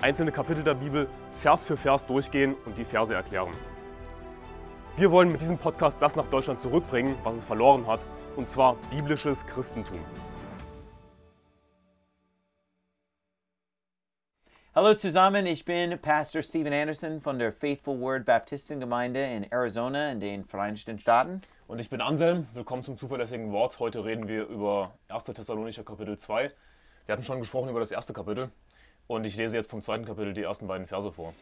einzelne Kapitel der Bibel Vers für Vers durchgehen und die Verse erklären. Wir wollen mit diesem Podcast das nach Deutschland zurückbringen, was es verloren hat, und zwar biblisches Christentum. Hallo zusammen, ich bin Pastor Steven Anderson von der Faithful Word Baptistengemeinde in Arizona in den Vereinigten Staaten. Und ich bin Anselm, willkommen zum zuverlässigen Wort. Heute reden wir über 1. Thessalonicher Kapitel 2. Wir hatten schon gesprochen über das erste Kapitel und ich lese jetzt vom zweiten Kapitel die ersten beiden Verse vor.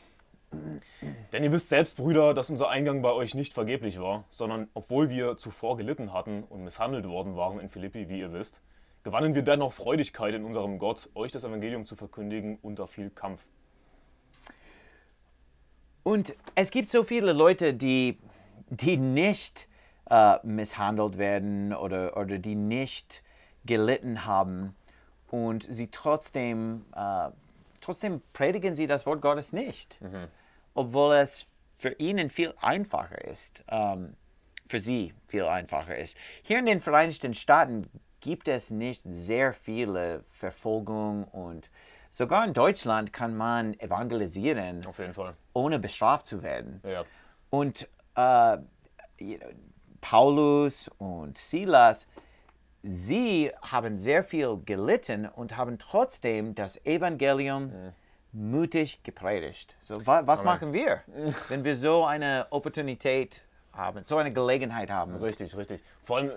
Denn ihr wisst selbst, Brüder, dass unser Eingang bei euch nicht vergeblich war, sondern obwohl wir zuvor gelitten hatten und misshandelt worden waren in Philippi, wie ihr wisst, gewannen wir dennoch Freudigkeit in unserem Gott, euch das Evangelium zu verkündigen unter viel Kampf. Und es gibt so viele Leute, die, die nicht äh, misshandelt werden oder, oder die nicht gelitten haben und sie trotzdem äh, trotzdem predigen sie das Wort Gottes nicht, mhm. obwohl es für ihnen viel einfacher ist, ähm, für sie viel einfacher ist. Hier in den Vereinigten Staaten gibt es nicht sehr viele Verfolgung und sogar in Deutschland kann man evangelisieren, ohne bestraft zu werden. Ja. Und äh, Paulus und Silas, sie haben sehr viel gelitten und haben trotzdem das Evangelium ja. mutig gepredigt. So, wa was Amen. machen wir, wenn wir so eine Opportunität haben, so eine Gelegenheit haben? Richtig, richtig. Vor allem, äh,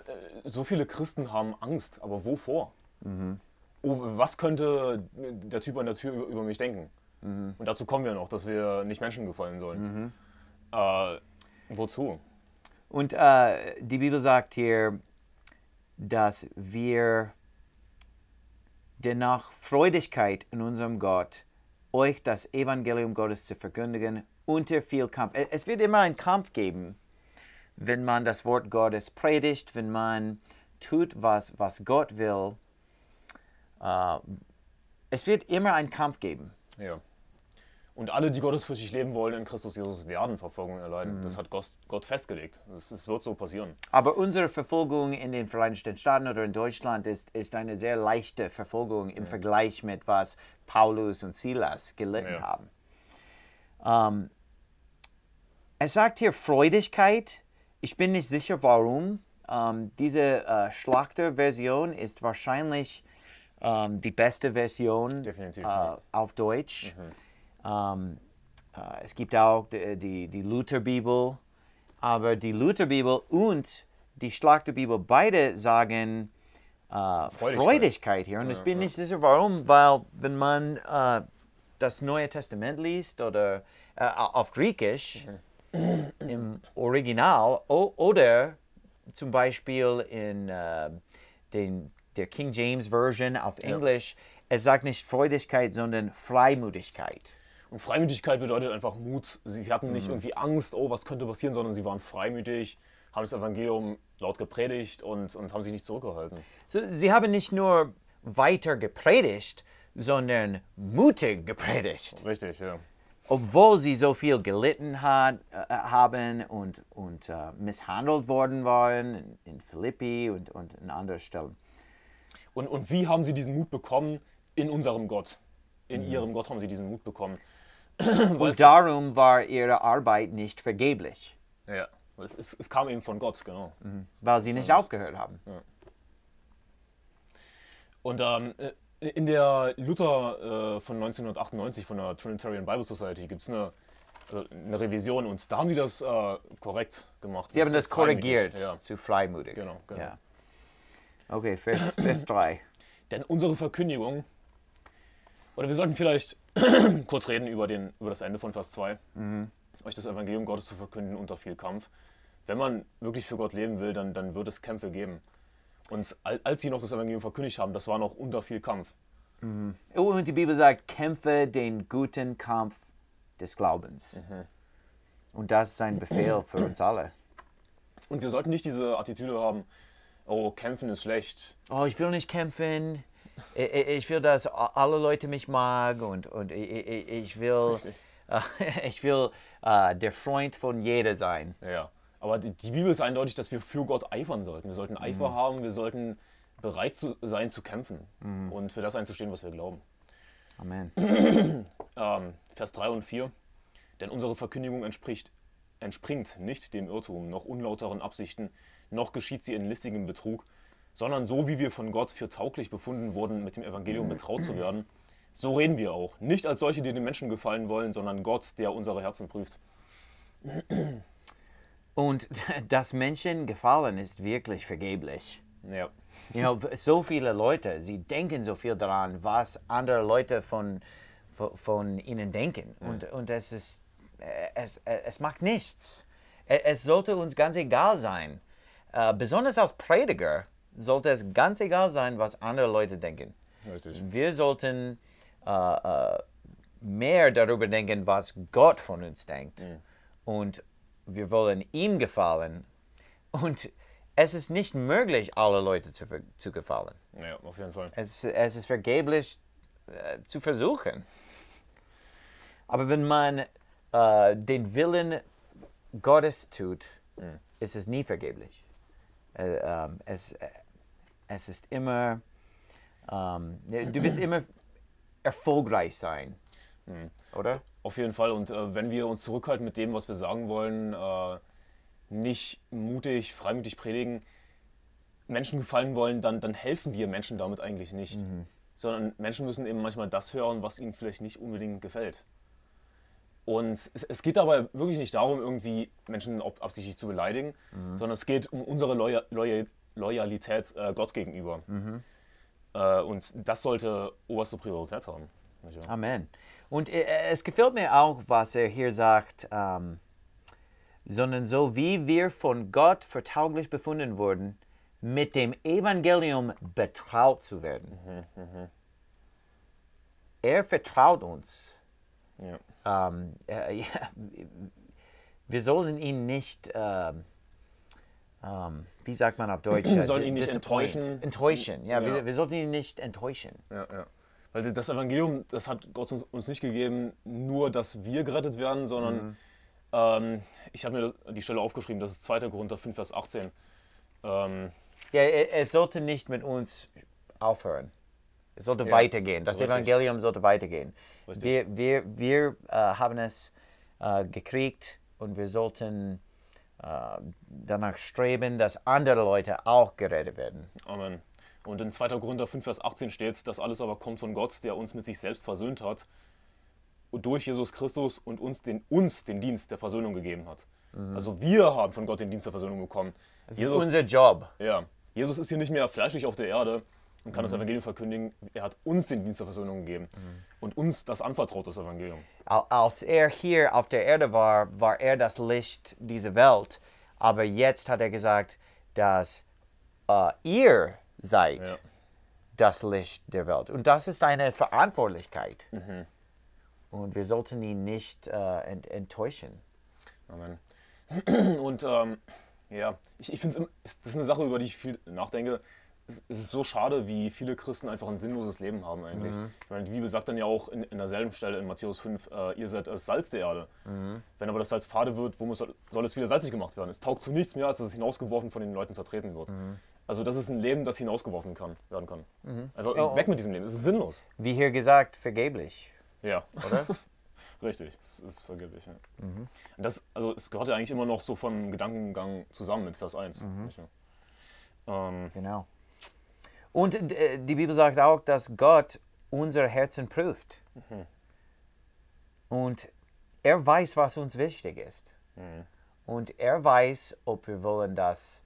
so viele Christen haben Angst, aber wovor? Mhm. Oh, was könnte der Typ an der Tür über mich denken? Mhm. Und dazu kommen wir noch, dass wir nicht Menschen gefallen sollen. Mhm. Äh, wozu? Und äh, die Bibel sagt hier, dass wir dennoch Freudigkeit in unserem Gott, euch das Evangelium Gottes zu verkündigen, unter viel Kampf. Es wird immer einen Kampf geben, wenn man das Wort Gottes predigt, wenn man tut, was, was Gott will. Äh, es wird immer einen Kampf geben. Ja. Und alle, die gottesfürchtig leben wollen in Christus Jesus, werden Verfolgung erleiden. Mhm. Das hat Gott, festgelegt. Es wird so passieren. Aber unsere Verfolgung in den Vereinigten Staaten oder in Deutschland ist, ist eine sehr leichte Verfolgung im ja. Vergleich mit was Paulus und Silas gelitten ja. haben. Um, ähm, es sagt hier Freudigkeit. Ich bin nicht sicher, warum. Um, ähm, diese uh, Schlachter-Version ist wahrscheinlich um, ähm, die beste Version uh, auf Deutsch. Mhm. Ähm, äh, es gibt auch die, die, die Lutherbibel, aber die Lutherbibel und die Schlachterbibel beide sagen äh, Freudigkeit. hier. Und ja, ich bin ja. nicht sicher, warum, weil wenn man äh, das Neue Testament liest oder äh, auf Griechisch mhm. im Original oder zum Beispiel in äh, den, der King James Version auf Englisch, ja. es sagt nicht Freudigkeit, sondern Freimütigkeit. Und Freimütigkeit bedeutet einfach Mut. Sie, sie hatten nicht mhm. irgendwie Angst, oh, was könnte passieren, sondern sie waren freimütig, haben das Evangelium laut gepredigt und, und haben sich nicht zurückgehalten. So, sie haben nicht nur weiter gepredigt, sondern mutig gepredigt. Richtig, ja. Obwohl sie so viel gelitten hat, äh, haben und, und äh, misshandelt worden waren in Philippi und, und in anderen Stellen. Und, und wie haben sie diesen Mut bekommen? In unserem Gott. In mhm. ihrem Gott haben sie diesen Mut bekommen. Und darum war ihre Arbeit nicht vergeblich. Ja, es, es, es kam eben von Gott, genau. Mhm. Weil sie nicht aufgehört haben. Ja. Und ähm, äh, in der Luther äh, von 1998 von der Trinitarian Bible Society gibt es eine, äh, eine Revision und da haben die das äh, korrekt gemacht. Sie haben das korrigiert ja. zu freimütig. Genau, genau. Ja. Okay, Vers 3. Denn unsere Verkündigung, oder wir sollten vielleicht kurz reden über, den, über das Ende von Vers 2. Mhm. Euch das Evangelium Gottes zu verkünden unter viel Kampf. Wenn man wirklich für Gott leben will, dann, dann wird es Kämpfe geben. Und als sie noch das Evangelium verkündigt haben, das war noch unter viel Kampf. Mhm. Und die Bibel sagt, kämpfe den guten Kampf des Glaubens. Mhm. Und das ist ein Befehl für uns alle. Und wir sollten nicht diese Attitüde haben, oh, kämpfen ist schlecht. Oh, ich will nicht kämpfen ich will, dass alle Leute mich mag und, und ich, ich will, äh, ich will äh, der Freund von jeder sein. Ja, aber die, die, Bibel ist eindeutig, dass wir für Gott eifern sollten. Wir sollten Eifer mhm. haben, wir sollten bereit zu sein zu kämpfen mhm. und für das einzustehen, was wir glauben. Amen. ähm, Vers 3 und 4. Denn unsere Verkündigung entspricht, entspringt nicht dem Irrtum, noch unlauteren Absichten, noch geschieht sie in listigem Betrug sondern so wie wir von Gott für tauglich befunden wurden, mit dem Evangelium betraut zu werden, so reden wir auch. Nicht als solche, die den Menschen gefallen wollen, sondern Gott, der unsere Herzen prüft. Und dass Menschen gefallen ist wirklich vergeblich. Ja. You know, so viele Leute, sie denken so viel daran, was andere Leute von, von, ihnen denken. Und, mhm. und es, ist, äh, es, äh, es macht nichts. Äh, es sollte uns ganz egal sein. besonders als Prediger sollte es ganz egal sein, was andere Leute denken. Richtig. Wir sollten äh, äh, mehr darüber denken, was Gott von uns denkt. Mhm. Und wir wollen ihm gefallen. Und es ist nicht möglich, alle Leute zu, zu gefallen. Ja, auf jeden Fall. Es, es ist vergeblich äh, zu versuchen. Aber wenn man äh, den Willen Gottes tut, mhm. ist es nie vergeblich. Äh, ähm, es, äh, es ist immer, ähm, du wirst immer erfolgreich sein, mhm. oder? Auf jeden Fall. Und äh, wenn wir uns zurückhalten mit dem, was wir sagen wollen, äh, nicht mutig, freimütig predigen, Menschen gefallen wollen, dann, dann helfen wir Menschen damit eigentlich nicht. Mhm. Sondern Menschen müssen eben manchmal das hören, was ihnen vielleicht nicht unbedingt gefällt. Und es, es, geht dabei wirklich nicht darum, irgendwie Menschen absichtlich zu beleidigen, mhm. sondern es geht um unsere Loya Loya Loyalität äh, Gott gegenüber. Mhm. Äh, und das sollte oberste Priorität haben. Amen. Und äh, es gefällt mir auch, was er hier sagt, ähm, sondern so wie wir von Gott vertauglich befunden wurden, mit dem Evangelium betraut zu werden. Mhm, mh. Er vertraut uns. Ja ähm, äh, ja, wir sollen ihn nicht, ähm, ähm, wie sagt man auf Deutsch? Wir sollen ihn nicht enttäuschen. Enttäuschen, ja, ja. Wir, wir, sollten ihn nicht enttäuschen. Ja, ja. Weil das Evangelium, das hat Gott uns, uns nicht gegeben, nur, dass wir gerettet werden, sondern mhm. Ähm, ich habe mir die Stelle aufgeschrieben, das ist 2. Korinther 5, Vers 18. Ähm, ja, er, er sollte nicht mit uns aufhören. Es sollte ja. weitergehen. Das Richtig. Evangelium sollte weitergehen. Richtig. Wir, wir, wir äh, haben es äh, gekriegt und wir sollten äh, danach streben, dass andere Leute auch gerettet werden. Amen. Und in 2. Korinther 5, Vers 18 steht, das alles aber kommt von Gott, der uns mit sich selbst versöhnt hat und durch Jesus Christus und uns den, uns den Dienst der Versöhnung gegeben hat. Mhm. Also wir haben von Gott den Dienst der Versöhnung bekommen. Das Jesus, ist unser Job. Ja. Jesus ist hier nicht mehr fleischlich auf der Erde, und kann mhm. das Evangelium verkündigen. Er hat uns den Dienst der Versöhnung gegeben mhm. und uns das anvertraut, das Evangelium. Als er hier auf der Erde war, war er das Licht dieser Welt. Aber jetzt hat er gesagt, dass äh, ihr seid ja. das Licht der Welt. Und das ist eine Verantwortlichkeit. Mhm. Und wir sollten ihn nicht äh, ent enttäuschen. Amen. Und ähm, ja, ich, ich finde, das ist eine Sache, über die ich viel nachdenke es ist so schade, wie viele Christen einfach ein sinnloses Leben haben eigentlich. Mhm. Ich meine, die Bibel sagt dann ja auch in, in derselben Stelle in Matthäus 5, äh, ihr seid das Salz der Erde. Mhm. Wenn aber das Salz fade wird, wo muss, soll es wieder salzig gemacht werden? Es taugt zu nichts mehr, als dass es hinausgeworfen von den Leuten zertreten wird. Mhm. Also das ist ein Leben, das hinausgeworfen kann, werden kann. Also oh, weg mit diesem Leben, es ist sinnlos. Wie hier gesagt, vergeblich. Ja. Oder? Richtig, es ist vergeblich. Ja. Mhm. Das, also es gehört ja eigentlich immer noch so vom Gedankengang zusammen mit Vers 1. Mhm. Ähm, genau. Und äh, die Bibel sagt auch, dass Gott unser Herzen prüft. Mhm. Und er weiß, was uns wichtig ist. Mhm. Und er weiß, ob wir wollen, dass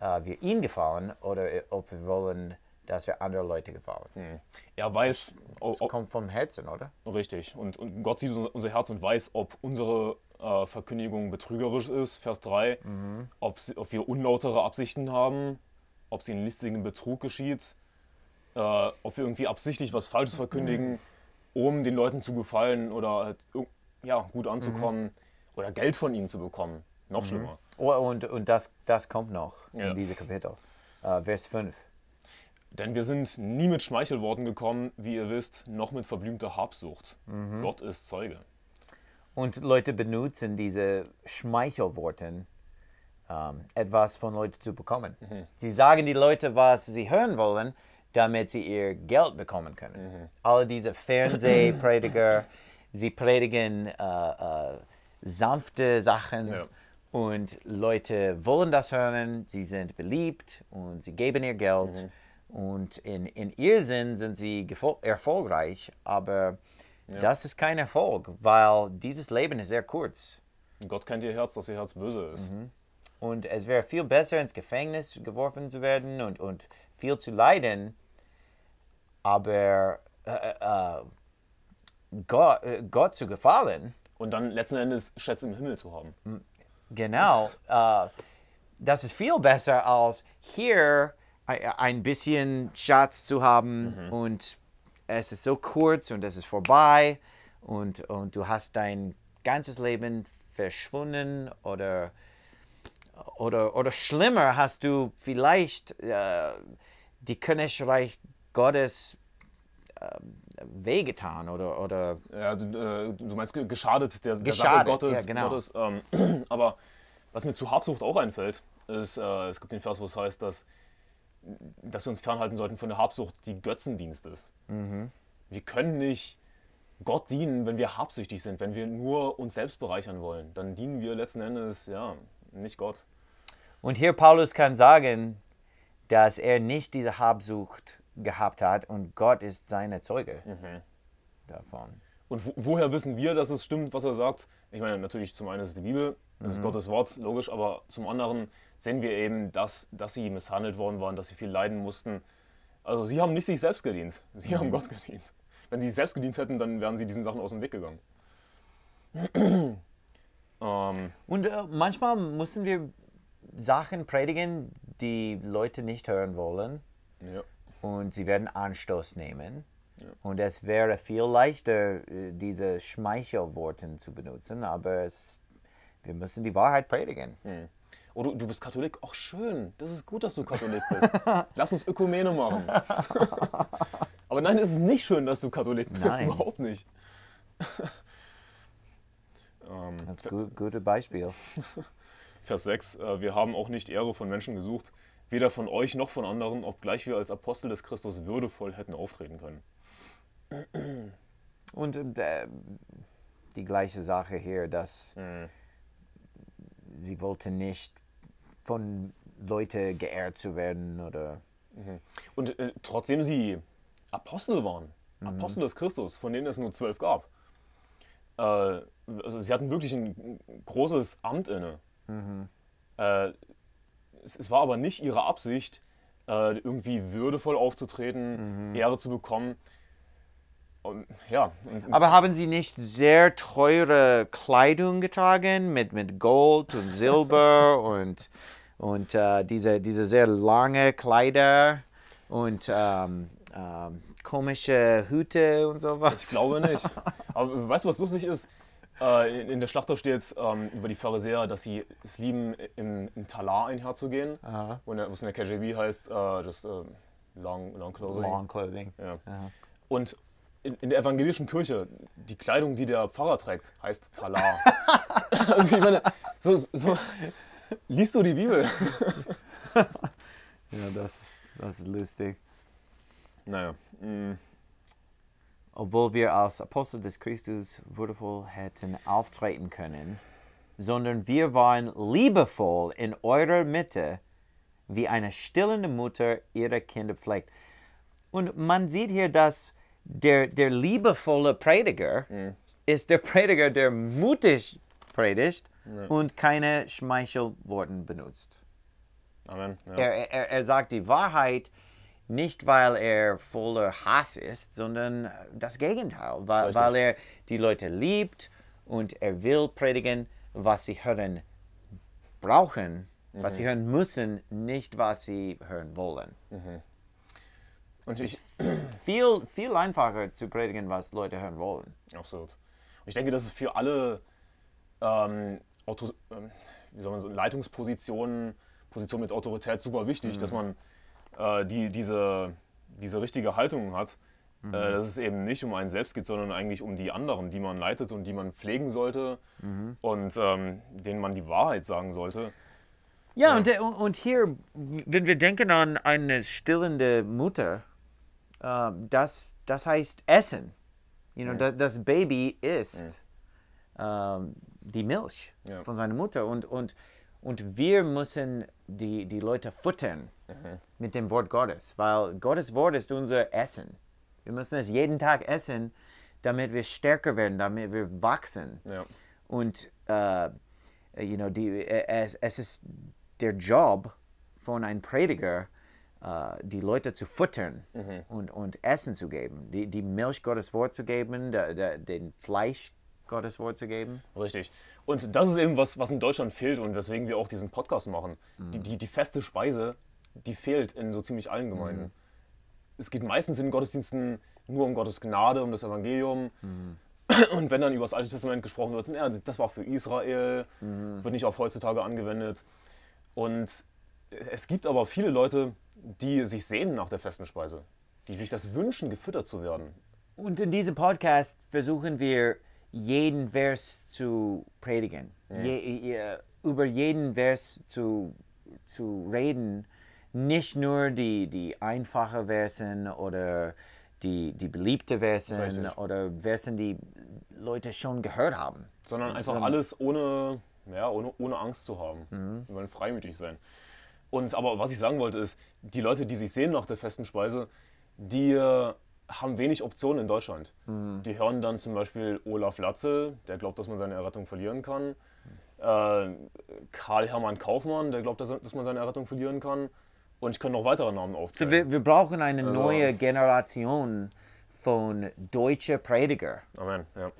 äh, wir ihn gefallen oder äh, ob wir wollen, dass wir andere Leute gefallen. Mhm. Er weiß. Ob, das kommt vom Herzen, oder? Richtig. Und, und Gott sieht unser, Herz und weiß, ob unsere äh, Verkündigung betrügerisch ist, Vers 3, mhm. ob, ob wir unlautere Absichten haben ob sie in listigen Betrug geschieht, äh, ob wir irgendwie absichtlich was Falsches mhm. verkündigen, mhm. um den Leuten zu gefallen oder halt ja, gut anzukommen mhm. oder Geld von ihnen zu bekommen. Noch mhm. schlimmer. Oh, und und das, das kommt noch ja. in diese Kapitel. Äh, Vers 5. Denn wir sind nie mit Schmeichelworten gekommen, wie ihr wisst, noch mit verblümter Habsucht. Mhm. Gott ist Zeuge. Und Leute benutzen diese Schmeichelworten ähm, etwas von Leuten zu bekommen. Mhm. Sie sagen die Leute, was sie hören wollen, damit sie ihr Geld bekommen können. Mhm. All diese Fernsehprediger, sie predigen äh, äh, sanfte Sachen. Ja. Und Leute wollen das hören, sie sind beliebt und sie geben ihr Geld. Mhm. Und in, in Sinn sind sie erfolgreich, aber ja. das ist kein Erfolg, weil dieses Leben ist sehr kurz. Gott kennt ihr Herz, dass ihr Herz böse ist. Mhm. Und es wäre viel besser, ins Gefängnis geworfen zu werden und, und viel zu leiden. Aber äh, äh, äh Gott, äh, Gott, zu gefallen. Und dann letzten Endes Schätze im Himmel zu haben. Genau. Äh, das ist viel besser als hier äh, ein bisschen Schatz zu haben mhm. und es ist so kurz und es ist vorbei und, und du hast dein ganzes Leben verschwunden oder oder, oder schlimmer hast du vielleicht äh, die Königreich Gottes äh, wehgetan oder. oder ja, du, äh, du meinst geschadet, der, der Sache Gottes. Ja, genau. Gottes ähm, aber was mir zu Habsucht auch einfällt, ist, äh, es gibt den Vers, wo es heißt, dass, dass wir uns fernhalten sollten von der Habsucht, die Götzendienst ist. Mhm. Wir können nicht Gott dienen, wenn wir habsüchtig sind, wenn wir nur uns selbst bereichern wollen. Dann dienen wir letzten Endes, ja, nicht Gott. Und hier Paulus kann sagen, dass er nicht diese Habsucht gehabt hat und Gott ist seine Zeuge mhm. davon. Und wo, woher wissen wir, dass es stimmt, was er sagt? Ich meine, natürlich zum einen ist es die Bibel, das mhm. ist Gottes Wort, logisch, aber zum anderen sehen wir eben, dass, dass sie misshandelt worden waren, dass sie viel leiden mussten. Also sie haben nicht sich selbst gedient, sie mhm. haben Gott gedient. Wenn sie sich selbst gedient hätten, dann wären sie diesen Sachen aus dem Weg gegangen. Ähm, und äh, manchmal müssen wir Sachen predigen, die Leute nicht hören wollen. Ja. Und sie werden Anstoß nehmen. Ja. Und es wäre viel leichter, äh, diese Schmeichelworten zu benutzen, aber es, wir müssen die Wahrheit predigen. Mhm. Oh, du, du bist Katholik? Ach, schön. Das ist gut, dass du Katholik bist. Lass uns Ökumene machen. aber nein, es ist nicht schön, dass du Katholik bist. Nein. Überhaupt nicht. Ähm, das ist ein gutes Beispiel. Vers 6, äh, wir haben auch nicht Ehre von Menschen gesucht, weder von euch noch von anderen, obgleich wir als Apostel des Christus würdevoll hätten auftreten können. Und äh, die gleiche Sache hier, dass mhm. sie wollten nicht von Leuten geehrt zu werden oder... Mhm. Und äh, trotzdem sie Apostel waren, Apostel mhm. des Christus, von denen es nur zwölf gab, äh, also sie hatten wirklich ein großes Amt inne. Mhm. Äh, es, es, war aber nicht ihre Absicht, äh, irgendwie würdevoll aufzutreten, mhm. Ehre zu bekommen. Und, ja. Aber haben Sie nicht sehr teure Kleidung getragen mit, mit Gold und Silber und, und äh, diese, diese sehr lange Kleider und ähm, ähm, komische Hüte und sowas? Ich glaube nicht. Aber weißt du, was lustig ist? Äh, in, in der Schlachter steht es ähm, über die Pharisäer, dass sie es lieben, im, im Talar einherzugehen. Aha. Und, was in der KJV heißt, äh, just äh, long, long clothing. Long clothing. Ja. Und in, in, der evangelischen Kirche, die Kleidung, die der Pfarrer trägt, heißt Talar. also ich meine, so, so liest du die Bibel. ja, das ist, das ist lustig. Naja. Mh. Mm obwohl wir als Apostel des Christus würdevoll hätten auftreten können, sondern wir waren liebevoll in eurer Mitte, wie eine stillende Mutter ihre Kinder pflegt. Und man sieht hier, dass der, der liebevolle Prediger mhm. ist der Prediger, der mutig predigt ja. und keine Schmeichelworten benutzt. Amen. Ja. Er, er, er sagt die Wahrheit, nicht weil er voller Hass ist, sondern äh, das Gegenteil, weil, weil er die Leute liebt und er will predigen, was sie hören brauchen, mhm. was sie mhm. hören müssen, nicht was sie hören wollen. Mhm. Und es ist viel, viel einfacher zu predigen, was Leute hören wollen. Absolut. Und ich denke, das ist für alle ähm, Autos, ähm, wie soll man so, Leitungspositionen Positionen mit Autorität super wichtig, mhm. dass man äh, die diese, diese richtige Haltung hat, äh, mhm. äh, dass es eben nicht um einen selbst geht, sondern eigentlich um die anderen, die man leitet und die man pflegen sollte mhm. und ähm, denen man die Wahrheit sagen sollte. Ja, ja. Und, äh, und hier, wenn wir denken an eine stillende Mutter, äh, das, das heißt Essen. You know, mhm. das, das, Baby isst mhm. ähm, die Milch ja. von seiner Mutter und, und, und wir müssen die, die Leute futtern mit dem Wort Gottes, weil Gottes Wort ist unser Essen. Wir müssen es jeden Tag essen, damit wir stärker werden, damit wir wachsen. Ja. Und äh, you know, die, äh, es, es ist der Job von einem Prediger, äh, die Leute zu füttern mhm. und, und Essen zu geben, die, die Milch Gottes Wort zu geben, der, der, den Fleisch Gottes Wort zu geben. Richtig. Und das ist eben was, was in Deutschland fehlt und weswegen wir auch diesen Podcast machen. Mhm. Die, die, die feste Speise die fehlt in so ziemlich allen Gemeinden. Mhm. Es geht meistens in den Gottesdiensten nur um Gottes Gnade, um das Evangelium. Mhm. Und wenn dann über das Alte Testament gesprochen wird, ja, das war für Israel, mhm. wird nicht auf heutzutage angewendet. Und es gibt aber viele Leute, die sich sehnen nach der festen Speise, die sich das wünschen, gefüttert zu werden. Und in diesem Podcast versuchen wir, jeden Vers zu predigen, ja. Je, über jeden Vers zu, zu reden nicht nur die, die einfache Versen oder die, die beliebte Versen oder Versen, die Leute schon gehört haben. Sondern einfach so. alles ohne, ja, ohne, ohne Angst zu haben. Mhm. Wir wollen freimütig sein. Und aber was ich sagen wollte ist, die Leute, die sich sehen nach der festen Speise, die äh, haben wenig Optionen in Deutschland. Mhm. Die hören dann zum Beispiel Olaf Latzel, der glaubt, dass man seine Errettung verlieren kann. Mhm. Äh, Karl Hermann Kaufmann, der glaubt, dass, dass man seine Errettung verlieren kann. Und ich könnte noch weitere Namen aufzählen. Wir, wir brauchen eine also, neue Generation von deutschen Prediger, Amen, ja.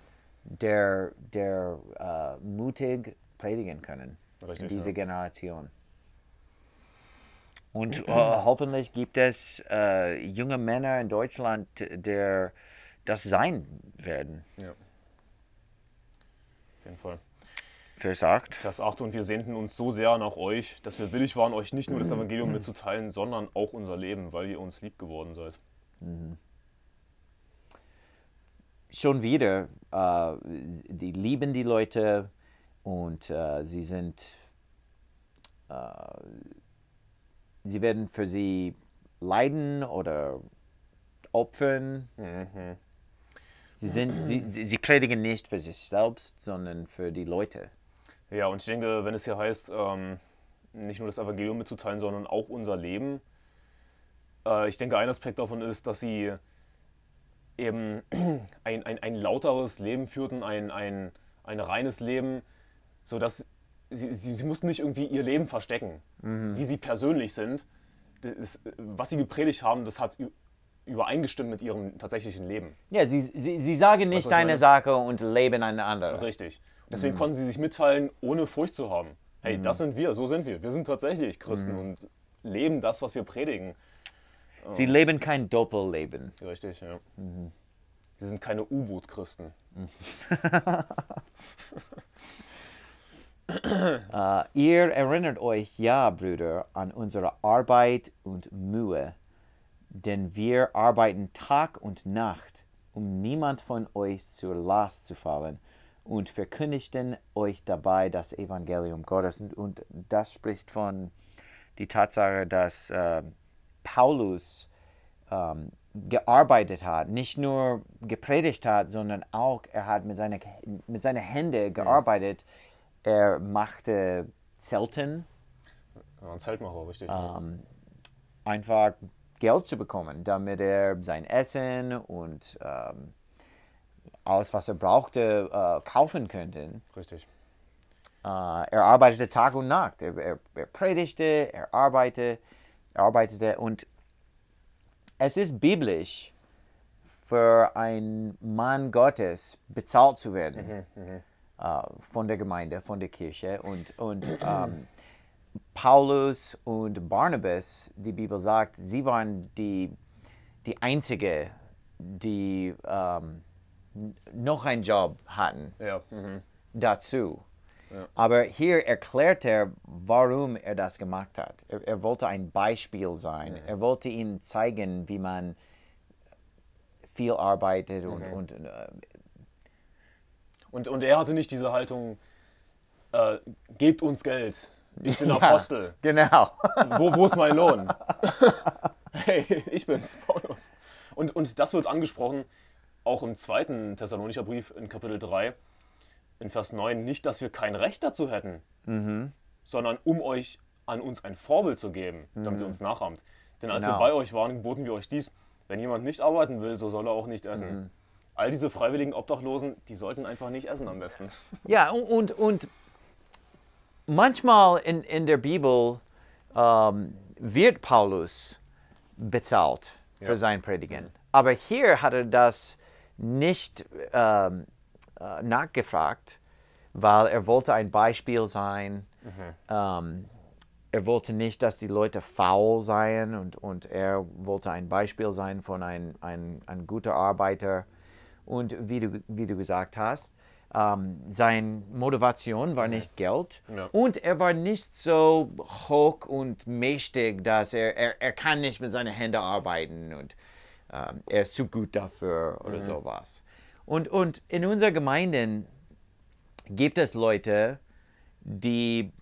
der, der äh, mutig predigen können Richtig, in dieser ja. Generation. Und äh, hoffentlich gibt es äh, junge Männer in Deutschland, der das sein werden. Ja. Auf jeden Fall versagt. Versagt und wir sehnten uns so sehr nach euch, dass wir willig waren, euch nicht nur das Evangelium mitzuteilen, sondern auch unser Leben, weil ihr uns lieb geworden seid. Mhm. Schon wieder, äh, die lieben die Leute und äh, sie sind, äh, sie werden für sie leiden oder opfern. Mhm. Sie, sind, sie, sie predigen nicht für sich selbst, sondern für die Leute. Ja, und ich denke, wenn es hier heißt, ähm, nicht nur das Evangelium mitzuteilen, sondern auch unser Leben, äh, ich denke, ein Aspekt davon ist, dass sie eben ein, ein, ein lauteres Leben führten, ein, ein, ein reines Leben, sodass sie, sie, sie mussten nicht irgendwie ihr Leben verstecken, mhm. wie sie persönlich sind. Das, was sie gepredigt haben, das hat übereingestimmt mit ihrem tatsächlichen Leben. Ja, sie, sie, sie sagen nicht weißt, eine Sache und leben eine andere. Richtig. Deswegen mhm. konnten sie sich mitteilen, ohne Furcht zu haben. Hey, mhm. das sind wir, so sind wir. Wir sind tatsächlich Christen mhm. und leben das, was wir predigen. Sie oh. leben kein Doppelleben. Richtig, ja. Mhm. Sie sind keine U-Boot-Christen. uh, ihr erinnert euch, ja, Brüder, an unsere Arbeit und Mühe, denn wir arbeiten Tag und Nacht, um niemand von euch zur Last zu fallen und verkündigten euch dabei das Evangelium Gottes. Und, und das spricht von die Tatsache, dass äh, Paulus ähm, gearbeitet hat, nicht nur gepredigt hat, sondern auch er hat mit, seine, mit seinen Händen gearbeitet. Mhm. Er machte Zelten. Ein Zeltmacher, richtig. Ähm, einfach Geld zu bekommen, damit er sein Essen und ähm, aus, was er brauchte, äh, kaufen könnten. Richtig. Äh, er arbeitete Tag und Nacht. Er, er, er predigte, er arbeitete, er arbeitete. Und es ist biblisch, für einen Mann Gottes bezahlt zu werden mhm, mhm, äh, von der Gemeinde, von der Kirche. Und, und ähm, Paulus und Barnabas, die Bibel sagt, sie waren die, die Einzige, die ähm, noch einen Job hatten ja. mhm. dazu. Ja. Aber hier erklärt er, warum er das gemacht hat. Er, er wollte ein Beispiel sein. Mhm. Er wollte ihnen zeigen, wie man viel arbeitet und. Mhm. Und, äh, und, und, er hatte nicht diese Haltung, äh, gebt uns Geld, ich bin ja, Apostel. Genau. wo, wo ist mein Lohn? hey, ich bin's, Paulus. Und, und das wird angesprochen auch im zweiten Thessalonicher Brief in Kapitel 3, in Vers 9, nicht, dass wir kein Recht dazu hätten, mhm. sondern um euch an uns ein Vorbild zu geben, damit mhm. ihr uns nachahmt. Denn als genau. wir bei euch waren, geboten wir euch dies. Wenn jemand nicht arbeiten will, so soll er auch nicht essen. Mhm. All diese freiwilligen Obdachlosen, die sollten einfach nicht essen am besten. Ja, und, und manchmal in, in der Bibel ähm, wird Paulus bezahlt für ja. sein Predigen. Aber hier hat er das nicht ähm, äh, nachgefragt, weil er wollte ein Beispiel sein. Mhm. Ähm, er wollte nicht, dass die Leute faul seien und, und er wollte ein Beispiel sein von einem ein, ein guter Arbeiter. Und wie du, wie du gesagt hast, ähm, seine Motivation war mhm. nicht Geld ja. und er war nicht so hoch und mächtig, dass er, er, er kann nicht mit seinen Händen arbeiten kann ähm, er ist zu gut dafür oder mhm. sowas. Und, und in unserer Gemeinden gibt es Leute, die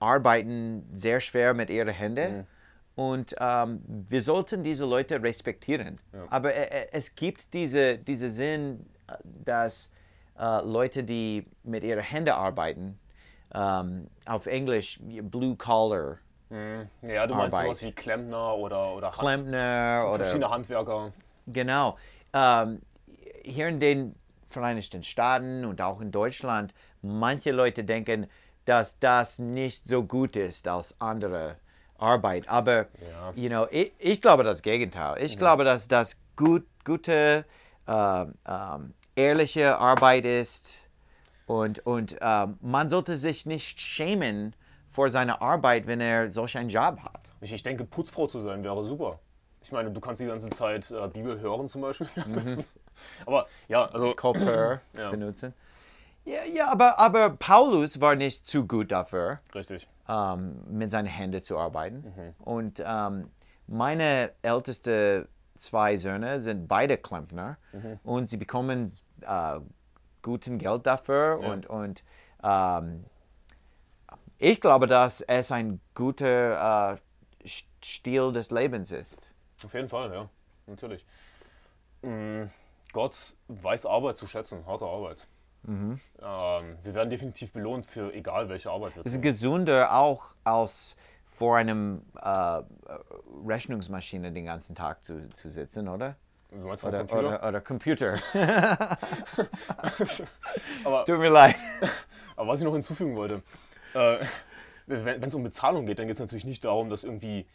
arbeiten sehr schwer mit ihren Händen. Mhm. Und ähm, wir sollten diese Leute respektieren. Ja. Aber äh, äh es gibt diesen diese Sinn, äh, dass äh, Leute, die mit ihren Händen arbeiten, ähm, auf Englisch Blue Collar, Mhm. Ja, du meinst sowas wie Klempner oder, oder Klempner Han oder verschiedene Handwerker. Genau. Ähm, hier in den Vereinigten Staaten und auch in Deutschland, manche Leute denken, dass das nicht so gut ist als andere Arbeit. Aber ja. you know, ich, ich, glaube das Gegenteil. Ich ja. Mhm. glaube, dass das gut, gute, ähm, ähm, ehrliche Arbeit ist und, und ähm, man sollte sich nicht schämen, vor seiner Arbeit, wenn er solch einen Job hat. Ich, ich denke, Putzfrau zu sein wäre super. Ich meine, du kannst die ganze Zeit äh, Bibel hören zum Beispiel. Mhm. aber ja, also. Kopfhörer ja. benutzen. Ja, ja aber, aber Paulus war nicht zu gut dafür. Richtig. Ähm, mit seinen Händen zu arbeiten. Mhm. Und ähm, meine ältesten zwei Söhne sind beide Klempner mhm. und sie bekommen äh, guten Geld dafür ja. und, und ähm, ich glaube, dass es ein guter äh, Stil des Lebens ist. Auf jeden Fall, ja, natürlich. Mhm. Gott weiß Arbeit zu schätzen, harte Arbeit. Mhm. Ähm, wir werden definitiv belohnt für egal welche Arbeit wir tun. Es ist gesünder auch als vor einem äh, Rechnungsmaschine den ganzen Tag zu, zu sitzen, oder? Du meinst oder, Computer? Oder, oder Computer. aber, Tut mir leid. Aber was ich noch hinzufügen wollte, äh, wenn es um Bezahlung geht, dann geht es natürlich nicht darum, dass irgendwie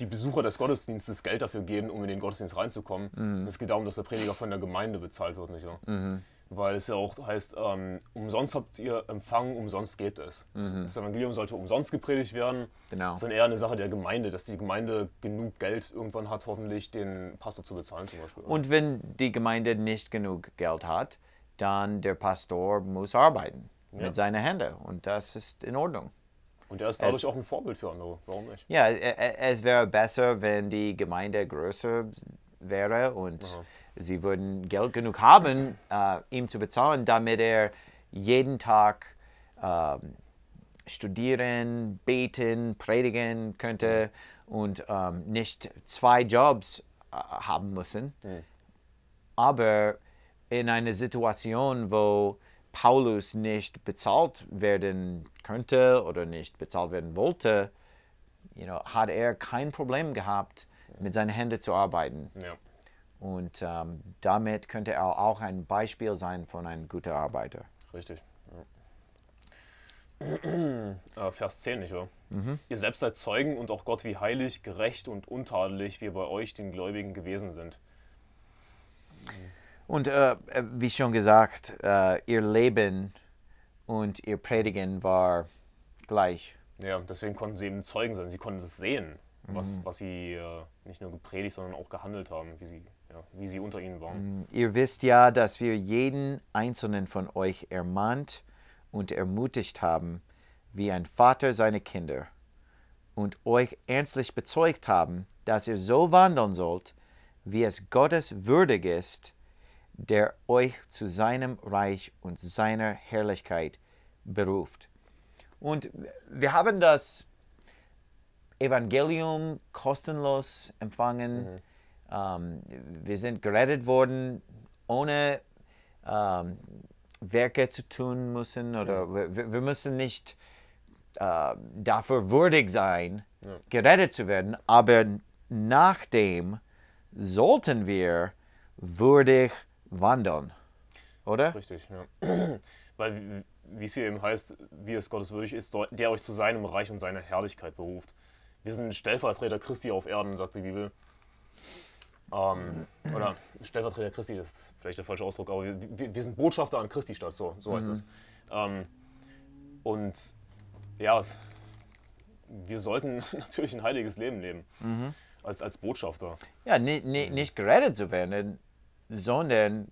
die Besucher des Gottesdienstes Geld dafür geben, um in den Gottesdienst reinzukommen. Mhm. Es geht darum, dass der Prediger von der Gemeinde bezahlt wird, nicht wahr? Mhm. Weil es ja auch heißt, ähm, umsonst habt ihr empfangen, umsonst geht es. Mhm. Das Evangelium sollte umsonst gepredigt werden. Genau. Das ist dann eher eine Sache der Gemeinde, dass die Gemeinde genug Geld irgendwann hat, hoffentlich den Pastor zu bezahlen zum Beispiel. Und wenn die Gemeinde nicht genug Geld hat, dann der Pastor muss arbeiten ja. mit seinen Händen. Und das ist in Ordnung. Und er ist dadurch es, auch ein Vorbild für andere. Warum nicht? Ja, es wäre besser, wenn die Gemeinde größer wäre und Aha. sie würden Geld genug haben, äh, ihm zu bezahlen, damit er jeden Tag äh, studieren, beten, predigen könnte und ähm, nicht zwei Jobs äh, haben müssen. Mhm. Aber in einer Situation, wo Paulus nicht bezahlt werden könnte oder nicht bezahlt werden wollte, you know, hat er kein Problem gehabt, mit seinen Händen zu arbeiten. Ja. Und ähm, damit könnte er auch ein Beispiel sein von einem guten Arbeiter. Richtig. Ja. Vers 10, nicht wahr? Mhm. Ihr selbst seid Zeugen und auch Gott, wie heilig, gerecht und untadelig wir bei euch, den Gläubigen, gewesen sind. Mhm. Und äh, äh, wie schon gesagt, äh, ihr Leben und ihr Predigen war gleich. Ja, deswegen konnten sie eben Zeugen sein. Sie konnten es sehen, was, mhm. was sie äh, nicht nur gepredigt, sondern auch gehandelt haben, wie sie, ja, wie sie unter ihnen waren. Mhm. Ihr wisst ja, dass wir jeden einzelnen von euch ermahnt und ermutigt haben, wie ein Vater seine Kinder, und euch ernstlich bezeugt haben, dass ihr so wandeln sollt, wie es Gottes würdig ist, der euch zu seinem Reich und seiner Herrlichkeit beruft. Und wir haben das Evangelium kostenlos empfangen. Mhm. Ähm, wir sind gerettet worden, ohne ähm, Werke zu tun müssen oder mhm. wir, wir, müssen nicht äh, dafür würdig sein, ja. gerettet zu werden. Aber nachdem sollten wir würdig sein wandern. Oder? Richtig, ja. Weil, wie es hier eben heißt, wie es Gottes würdig ist, der euch zu seinem Reich und seiner Herrlichkeit beruft. Wir sind Stellvertreter Christi auf Erden, sagt die Bibel. Ähm, mhm. oder Stellvertreter Christi ist vielleicht der falsche Ausdruck, aber wir, wir, sind Botschafter an Christi statt, so, so heißt mhm. es. Ähm, und ja, wir sollten natürlich ein heiliges Leben leben, mhm. als, als Botschafter. Ja, nicht gerettet zu werden, sondern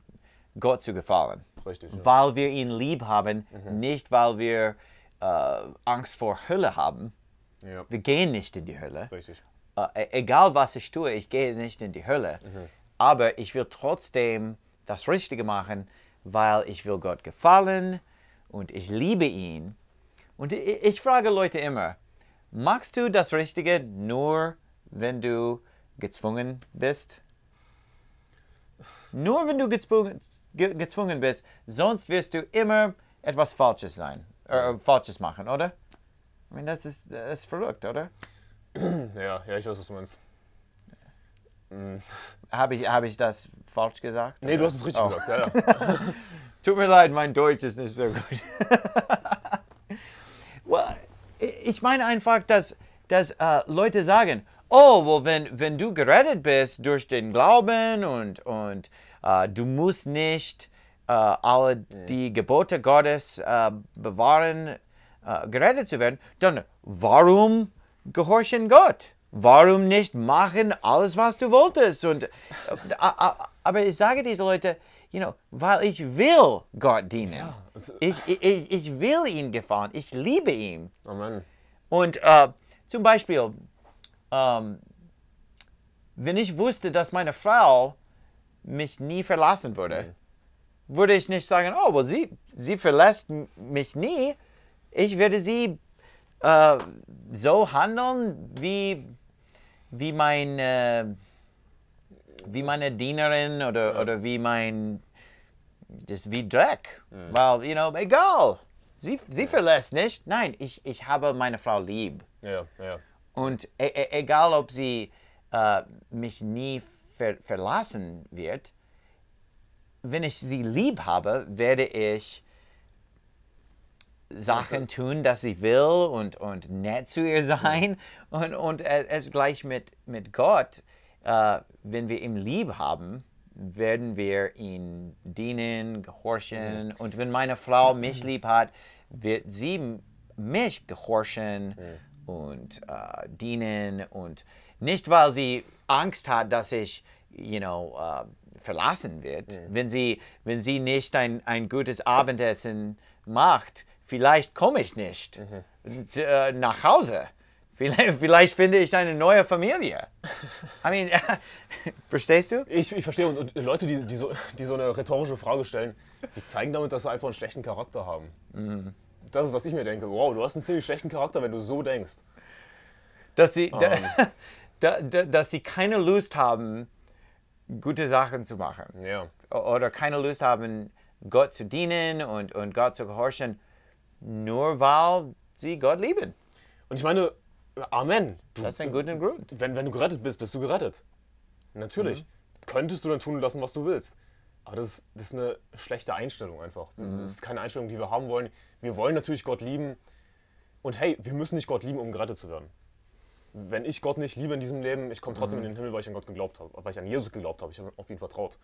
Gott zu gefallen. Richtig, ja. Weil wir ihn lieb haben, mhm. nicht weil wir äh, Angst vor Hölle haben. Ja. Wir gehen nicht in die Hölle. Äh, e-, egal was ich tue, ich gehe nicht in die Hölle. Mhm. Aber ich will trotzdem das Richtige machen, weil ich will Gott gefallen und ich liebe ihn. Und ich, ich frage Leute immer, machst du das Richtige nur, wenn du gezwungen bist? Nur wenn du gezwungen, gezwungen bist, sonst wirst du immer etwas Falsches sein, äh, Falsches machen, oder? Ich meine, das ist, das ist verrückt, oder? Ja, ja, ich weiß, was du meinst. Mm. Habe ich, hab ich das falsch gesagt? Nee, oder? du hast es richtig oh. gesagt, ja, ja. Tut mir leid, mein Deutsch ist nicht so gut. well, ich meine einfach, dass, dass äh, Leute sagen, oh, well, wenn, wenn du gerettet bist durch den Glauben und, und äh, du musst nicht äh, alle die Gebote Gottes äh, bewahren, äh, gerettet zu werden, dann warum gehorchen Gott? Warum nicht machen alles, was du wolltest? Und, äh, äh, aber ich sage diese Leute, you know, weil ich will Gott dienen. Ja, ich, ich, ich will ihn gefahren. Ich liebe ihn. Amen. Und zum Beispiel, ähm, wenn ich wusste, dass meine Frau mich nie verlassen würde, mhm. würde ich nicht sagen, oh, well, sie, sie verlässt mich nie. Ich werde sie äh, so handeln, wie, wie, mein, äh, wie meine Dienerin oder, ja. oder wie mein, das wie Dreck. Mhm. Weil, you know, egal. Sie, sie ja. verlässt nicht. Nein, ich, ich habe meine Frau lieb. Ja, ja. Und e, e egal, ob sie äh, mich nie ver verlassen wird, wenn ich sie lieb habe, werde ich Sachen tun, dass sie will und, und nett zu ihr sein. Und, und e, es gleich mit, mit Gott, äh, wenn wir ihn lieb haben, werden wir ihm dienen, gehorchen. Mhm. Und wenn meine Frau mich lieb hat, wird sie mich gehorchen. Mhm und äh, dienen und nicht, weil sie Angst hat, dass ich, you know, äh, verlassen wird. Mhm. Wenn, sie, wenn sie nicht ein, ein gutes Abendessen macht, vielleicht komme ich nicht mhm. äh, nach Hause. Vielleicht, vielleicht, finde ich eine neue Familie. I mean, verstehst du? Ich, ich verstehe. Und, und Leute, die, die, so, die so eine rhetorische Frage stellen, die zeigen damit, dass sie einfach einen schlechten Charakter haben. Mhm das ist, was ich mir denke. Wow, du hast einen ziemlich schlechten Charakter, wenn du so denkst. Dass sie, um. Ähm. da, da, dass sie keine Lust haben, gute Sachen zu machen. Ja. Oder keine Lust haben, Gott zu dienen und, und Gott zu gehorchen, nur weil sie Gott lieben. Und ich meine, Amen. Du, das ist ein guter Grund. Wenn, wenn du gerettet bist, bist du gerettet. Natürlich. Mhm. Könntest du dann tun lassen, was du willst. Aber das ist, das ist eine schlechte Einstellung einfach. Mhm. Das ist keine Einstellung, die wir haben wollen. Wir wollen natürlich Gott lieben. Und hey, wir müssen nicht Gott lieben, um gerettet zu werden. Wenn ich Gott nicht liebe in diesem Leben, ich komme trotzdem mhm. in den Himmel, weil ich an Gott geglaubt habe, weil ich an Jesus geglaubt habe, ich habe auf ihn vertraut.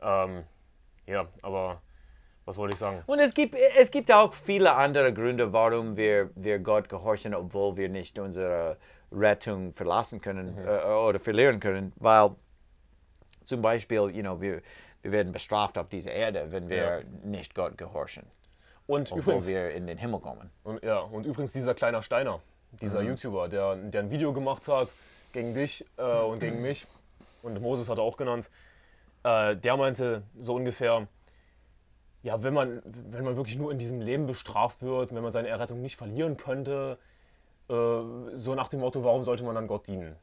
Ähm, ja, aber was wollte ich sagen? Und es gibt, es gibt auch viele andere Gründe, warum wir, wir Gott gehorchen, obwohl wir nicht unsere Rettung verlassen können mhm. äh, oder verlieren können, weil zum Beispiel, you know, wir, wir werden bestraft auf dieser Erde, wenn wir ja. nicht Gott gehorchen. Und obwohl übrigens, wir in den Himmel kommen. Und, ja, und übrigens dieser kleine Steiner, dieser mhm. YouTuber, der, der ein Video gemacht hat gegen dich äh, und gegen mich, und Moses hat er auch genannt, äh, der meinte so ungefähr, ja, wenn man, wenn man wirklich nur in diesem Leben bestraft wird, wenn man seine Errettung nicht verlieren könnte, äh, so nach dem Motto, warum sollte man dann Gott dienen?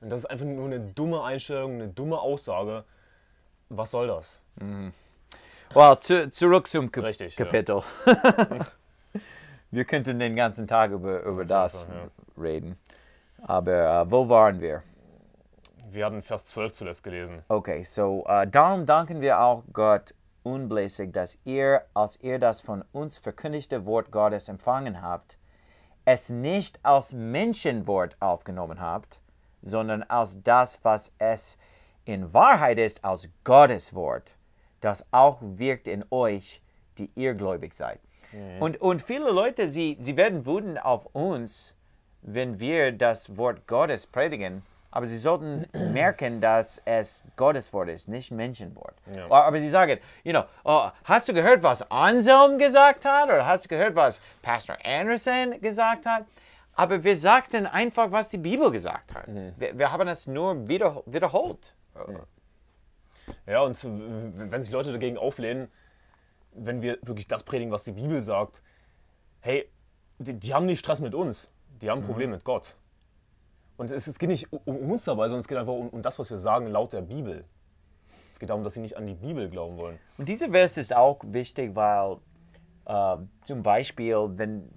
Und das ist einfach nur eine dumme Einstellung, eine dumme Aussage was soll das? Mhm. Wow, zu, zurück zum K Richtig, Kapitel. Ja. wir könnten den ganzen Tag über, über das Fall, ja. reden. Aber äh, wo waren wir? Wir hatten Vers 12 zuletzt gelesen. Okay, so äh, darum danken wir auch Gott unblässig, dass ihr, als ihr das von uns verkündigte Wort Gottes empfangen habt, es nicht als Menschenwort aufgenommen habt, sondern als das, was es ist in Wahrheit ist aus Gottes Wort, das auch wirkt in euch, die ihr gläubig seid. Mhm. Und, und viele Leute, sie, sie werden wütend auf uns, wenn wir das Wort Gottes predigen, aber sie sollten merken, dass es Gottes Wort ist, nicht Menschenwort. Ja. Oh, aber sie sagen, you know, oh, hast du gehört, was Anselm gesagt hat? Oder hast du gehört, was Pastor Anderson gesagt hat? Aber wir sagten einfach, was die Bibel gesagt hat. Mhm. Wir, wir, haben es nur wieder, wiederholt. Ja, und wenn sich Leute dagegen auflehnen, wenn wir wirklich das predigen, was die Bibel sagt, hey, die, die haben nicht Stress mit uns, die haben ein Problem mhm. mit Gott. Und es, es, geht nicht um uns dabei, sondern es geht einfach um, um, das, was wir sagen laut der Bibel. Es geht darum, dass sie nicht an die Bibel glauben wollen. Und dieser Vers ist auch wichtig, weil äh, zum Beispiel, wenn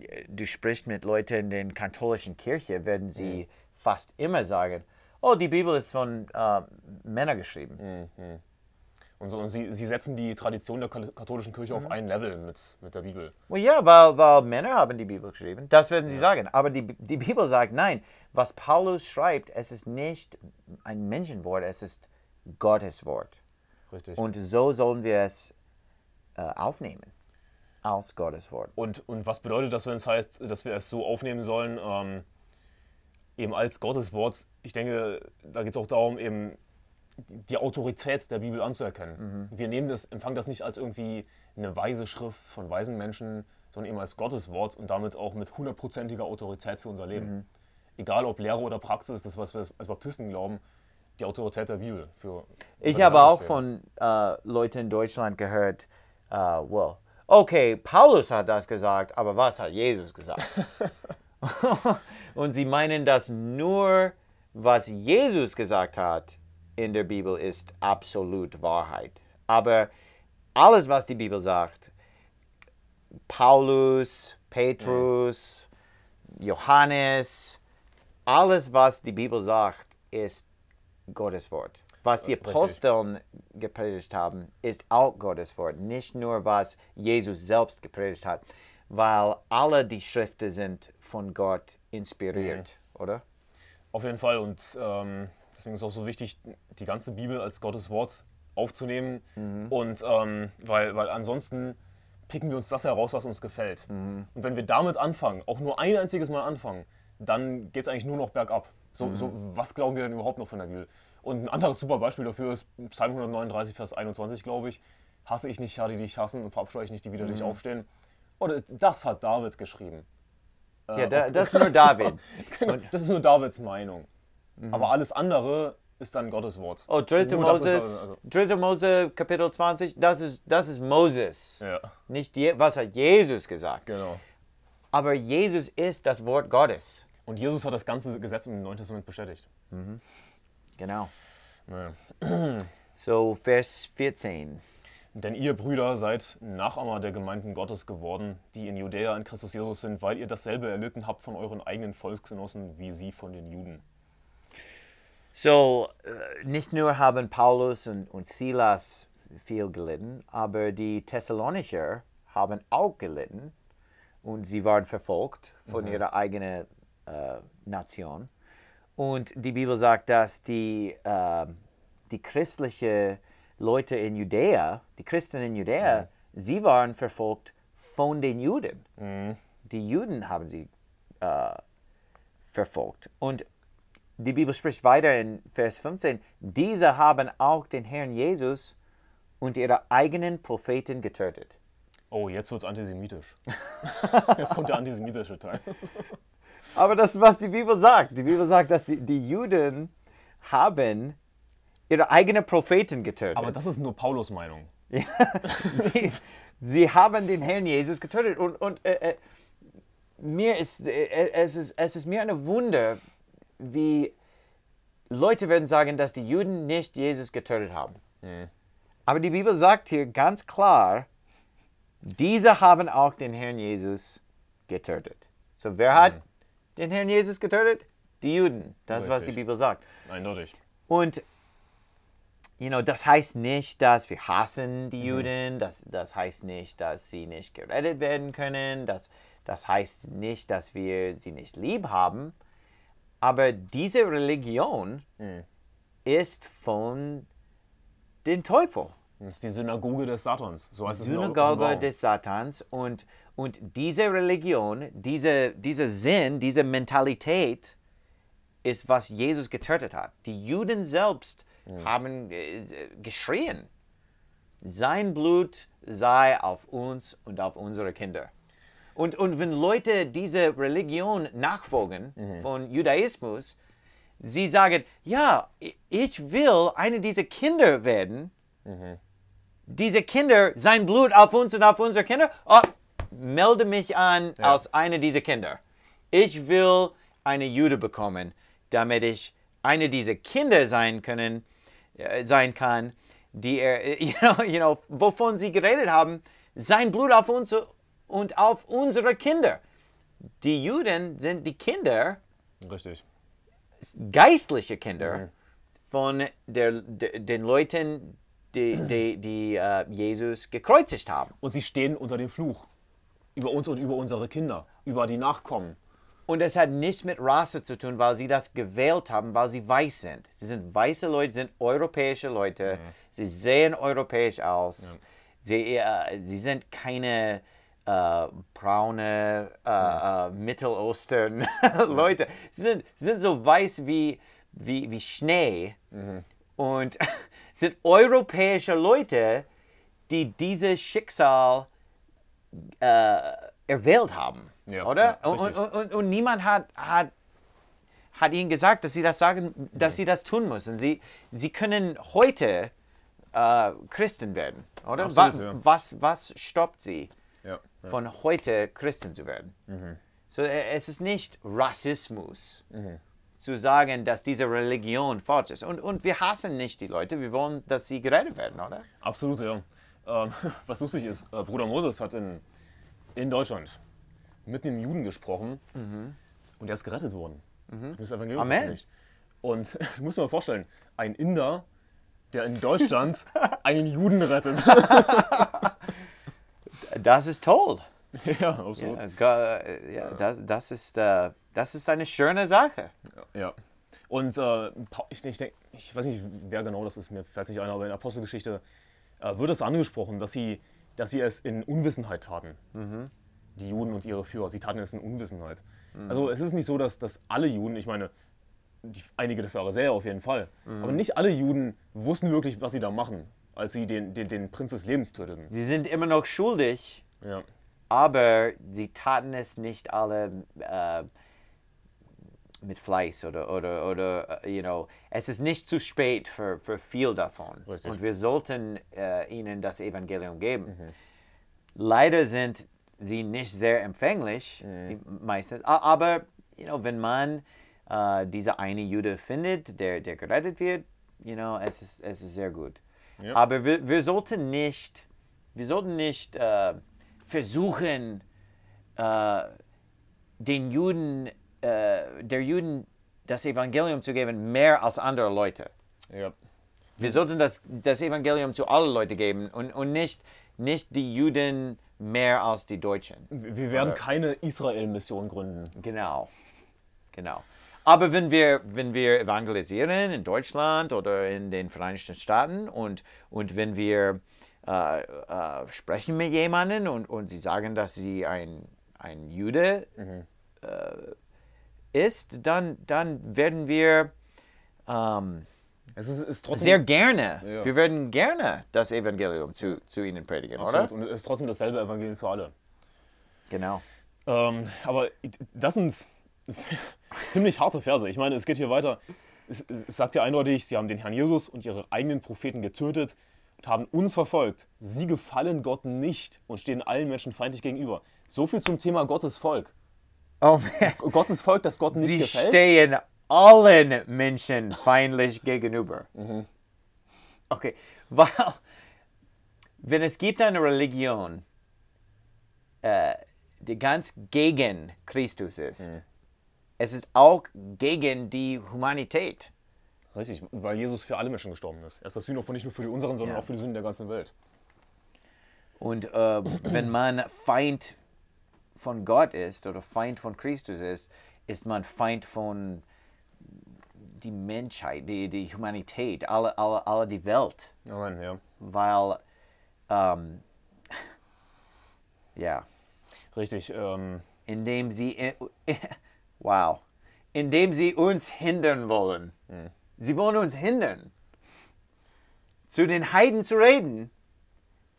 äh, du sprichst mit Leuten in der katholischen Kirche, werden sie mhm. fast immer sagen, oh, die Bibel ist von äh, Männern geschrieben. Mhm. Und, so, und sie, sie setzen die Tradition der katholischen Kirche mhm. auf ein Level mit, mit der Bibel. Well, ja, weil, weil Männer haben die Bibel geschrieben. Das werden sie ja. sagen. Aber die, die Bibel sagt, nein, was Paulus schreibt, es ist nicht ein Menschenwort, es ist Gottes Wort. Richtig. Und so sollen wir es äh, aufnehmen. Aus Gottes Wort. Und, und was bedeutet das, wenn es heißt, dass wir es so aufnehmen sollen? Ähm eben als Gottes Wort. Ich denke, da geht es auch darum, eben die Autorität der Bibel anzuerkennen. Mhm. Wir nehmen das, empfangen das nicht als irgendwie eine weise Schrift von weisen Menschen, sondern eben als Gottes Wort und damit auch mit hundertprozentiger Autorität für unser Leben. Mhm. Egal ob Lehre oder Praxis, das, was wir als Baptisten glauben, die Autorität der Bibel. Für, für ich habe auch von äh, Leuten in Deutschland gehört, uh, well, okay, Paulus hat das gesagt, aber was hat Jesus gesagt? Und sie meinen, dass nur was Jesus gesagt hat in der Bibel ist absolut Wahrheit. Aber alles, was die Bibel sagt, Paulus, Petrus, Johannes, alles, was die Bibel sagt, ist Gottes Wort. Was die äh, Aposteln gepredigt haben, ist auch Gottes Wort. Nicht nur, was Jesus selbst gepredigt hat, weil alle die Schriften sind von Gott inspiriert, mhm. oder? Auf jeden Fall und ähm, deswegen ist es auch so wichtig, die ganze Bibel als Gottes Wort aufzunehmen mhm. und ähm, weil, weil ansonsten picken wir uns das heraus, was uns gefällt. Mhm. Und wenn wir damit anfangen, auch nur ein einziges Mal anfangen, dann geht es eigentlich nur noch bergab. So, mhm. so, was glauben wir denn überhaupt noch von der Bibel? Und ein anderes super Beispiel dafür ist Psalm 139, Vers 21, glaube ich. Hasse ich nicht, ja, die dich hassen und verabscheue ich nicht, die wieder mhm. dich aufstehen. Oder das hat David geschrieben. Äh, ja, da, das ist nur David. genau, das ist nur Davids Meinung. Mhm. Aber alles andere ist dann Gottes Wort. Oh, 3. Moses, also. also Mose, Kapitel 20, das ist, das ist Moses. Ja. Nicht, Je was hat Jesus gesagt? Genau. Aber Jesus ist das Wort Gottes. Und Jesus hat das ganze Gesetz im Neuen Testament bestätigt. Mhm. Genau. Naja. So, Vers 14. Denn ihr Brüder seid Nachahmer der Gemeinden Gottes geworden, die in Judäa in Christus Jesus sind, weil ihr dasselbe erlitten habt von euren eigenen Volksgenossen wie sie von den Juden. So, äh, nicht nur haben Paulus und, und Silas viel gelitten, aber die Thessalonicher haben auch gelitten und sie waren verfolgt von mhm. ihrer eigenen äh, Nation. Und die Bibel sagt, dass die, äh, die christliche Leute in Judäa, die Christen in Judäa, mhm. sie waren verfolgt von den Juden. Mhm. Die Juden haben sie äh, verfolgt. Und die Bibel spricht weiter in Vers 15, diese haben auch den Herrn Jesus und ihre eigenen Propheten getötet. Oh, jetzt wird es antisemitisch. jetzt kommt der antisemitische Teil. Aber das ist, was die Bibel sagt. Die Bibel sagt, dass die, die Juden haben ihre eigene Propheten getötet. Aber das ist nur Paulus Meinung. Ja, sie, sie haben den Herrn Jesus getötet und, und äh, äh, mir ist, äh, es ist es ist mir eine Wunder, wie Leute werden sagen, dass die Juden nicht Jesus getötet haben. Mhm. Aber die Bibel sagt hier ganz klar, diese haben auch den Herrn Jesus getötet. So wer hat mhm. den Herrn Jesus getötet? Die Juden. Das, Richtig. was die Bibel sagt. Eindeutig. Und you know, das heißt nicht, dass wir hassen die mhm. Juden, das, das heißt nicht, dass sie nicht gerettet werden können, das, das heißt nicht, dass wir sie nicht lieb haben, aber diese Religion mhm. ist von dem Teufel. Das ist die Synagoge des Satans. So heißt Synagoge es des Satans und, und diese Religion, diese, dieser Sinn, diese Mentalität ist, was Jesus getötet hat. Die Juden selbst Mhm. haben äh, geschrien, sein Blut sei auf uns und auf unsere Kinder. Und, und wenn Leute diese Religion nachfolgen mhm. von Judaismus, sie sagen, ja, ich will eine dieser Kinder werden. Mhm. Diese Kinder, sein Blut auf uns und auf unsere Kinder. Oh, melde mich an ja. als eine dieser Kinder. Ich will eine Jude bekommen, damit ich eine dieser Kinder sein können, äh, sein kann, die er, äh, you know, you know, wovon sie geredet haben, sein Blut auf uns und auf unsere Kinder. Die Juden sind die Kinder, Richtig. geistliche Kinder mhm. von der, de, den Leuten, die, die, die uh, Jesus gekreuzigt haben. Und sie stehen unter dem Fluch über uns und über unsere Kinder, über die Nachkommen. Und es hat nichts mit Rasse zu tun, weil sie das gewählt haben, weil sie weiß sind. Sie sind weiße Leute, sind europäische Leute. Mhm. Sie sehen europäisch aus. Ja. Sie, äh, sie sind keine äh, braune äh, ja. Äh, Mittelostern Leute. Sie sind, sind so weiß wie, wie, wie Schnee. Mhm. Und sind europäische Leute, die dieses Schicksal äh, erwählt haben, ja, oder? Ja, und, und, und, und, niemand hat, hat, hat ihnen gesagt, dass sie das sagen, dass sie das tun müssen. Sie, sie können heute äh, Christen werden, oder? Absolut, was, was, was stoppt sie von heute Christen zu werden? Mhm. So, äh, es ist nicht Rassismus. Mhm zu sagen, dass diese Religion falsch ist. Und, und wir hassen nicht die Leute, wir wollen, dass sie gerettet werden, oder? Absolut, ja. Ähm, was lustig ist, äh, Bruder Moses hat in in Deutschland mit einem Juden gesprochen mhm. und der ist gerettet worden. Mhm. Das Evangelium Amen. Verkündigt. Und du musst mir mal vorstellen, ein Inder, der in Deutschland einen Juden rettet. das ist toll. Ja, absolut. Ja, äh, ja, das, das, ist, äh, das ist eine schöne Sache. Ja. Und äh, ich, ich, denk, ich weiß nicht, wer genau das ist, mir fällt nicht ein, aber in Apostelgeschichte äh, wird es angesprochen, dass sie dass sie es in Unwissenheit taten. Mhm. Die Juden und ihre Führer, sie taten es in Unwissenheit. Mhm. Also es ist nicht so, dass, dass alle Juden, ich meine, die, einige der Pharisäer auf jeden Fall, mhm. aber nicht alle Juden wussten wirklich, was sie da machen, als sie den, den, den Prinz des Lebens töteten. Sie sind immer noch schuldig, ja. aber sie taten es nicht alle. Äh, mit Fleiß oder, oder, oder, äh, you know, es ist nicht zu spät für, für viel davon. Richtig. Und wir sollten äh, ihnen das Evangelium geben. Mhm. Leider sind sie nicht sehr empfänglich, mhm. meistens. Aber, you know, wenn man äh, diese eine Jude findet, der, der gerettet wird, you know, es ist, es ist sehr gut. Yep. Aber wir, wir sollten nicht, wir sollten nicht äh, versuchen, äh, den Juden äh, der Juden das Evangelium zu geben, mehr als andere Leute. Ja. Wir sollten das, das Evangelium zu allen Leuten geben und, und nicht, nicht die Juden mehr als die Deutschen. Wir werden Oder? keine Israel-Mission gründen. Genau, genau. Aber wenn wir, wenn wir evangelisieren in Deutschland oder in den Vereinigten Staaten und, und wenn wir äh, äh, sprechen mit jemandem und, und sie sagen, dass sie ein, ein Jude mhm. Äh, ist, dann, dann werden wir ähm, es ist, ist trotzdem, sehr gerne, ja. wir werden gerne das Evangelium zu, zu ihnen predigen, Absolut. oder? Und es ist trotzdem dasselbe Evangelium für alle. Genau. Ähm, aber das sind ziemlich harte Verse. Ich meine, es geht hier weiter. Es, es sagt ja eindeutig, sie haben den Herrn Jesus und ihre eigenen Propheten getötet und haben uns verfolgt. Sie gefallen Gott nicht und stehen allen Menschen feindlich gegenüber. So viel zum Thema Gottes Volk auf, Gottes Volk, das Gott nicht sie gefällt. Sie stehen allen Menschen feindlich gegenüber. Mhm. Okay, weil wenn es gibt eine Religion, äh, die ganz gegen Christus ist, mhm. es ist auch gegen die Humanität. Richtig, weil Jesus für alle Menschen gestorben ist. Er ist das Sühnopfer nicht nur für die unseren, sondern ja. auch für die Sünden der ganzen Welt. Und äh, wenn man Feind von Gott ist oder Feind von Christus ist, ist man Feind von die Menschheit, die, die Humanität, alle, alle, alle die Welt. Amen, ja. Weil, ähm, ja. Richtig. Ähm. Indem sie, wow, indem sie uns hindern wollen. Mhm. Sie wollen uns hindern, zu den Heiden zu reden,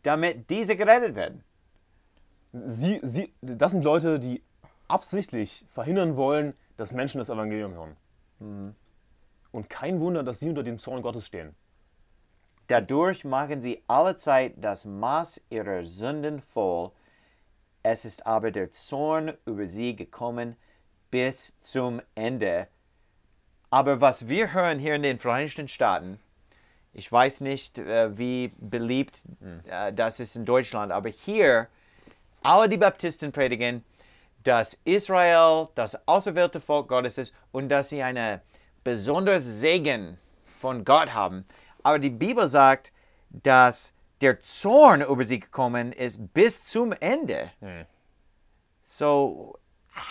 damit diese gerettet werden. Sie, sie, das sind Leute, die absichtlich verhindern wollen, dass Menschen das Evangelium hören. Mhm. Und kein Wunder, dass sie unter dem Zorn Gottes stehen. Dadurch machen sie allezeit das Maß ihrer Sünden voll. Es ist aber der Zorn über sie gekommen bis zum Ende. Aber was wir hören hier in den Vereinigten Staaten, ich weiß nicht, äh, wie beliebt mhm. äh, das ist in Deutschland, aber hier aber die Baptisten predigen, dass Israel das auserwählte Volk Gottes ist und dass sie einen besonderen Segen von Gott haben. Aber die Bibel sagt, dass der Zorn über sie gekommen ist bis zum Ende. Hm. So,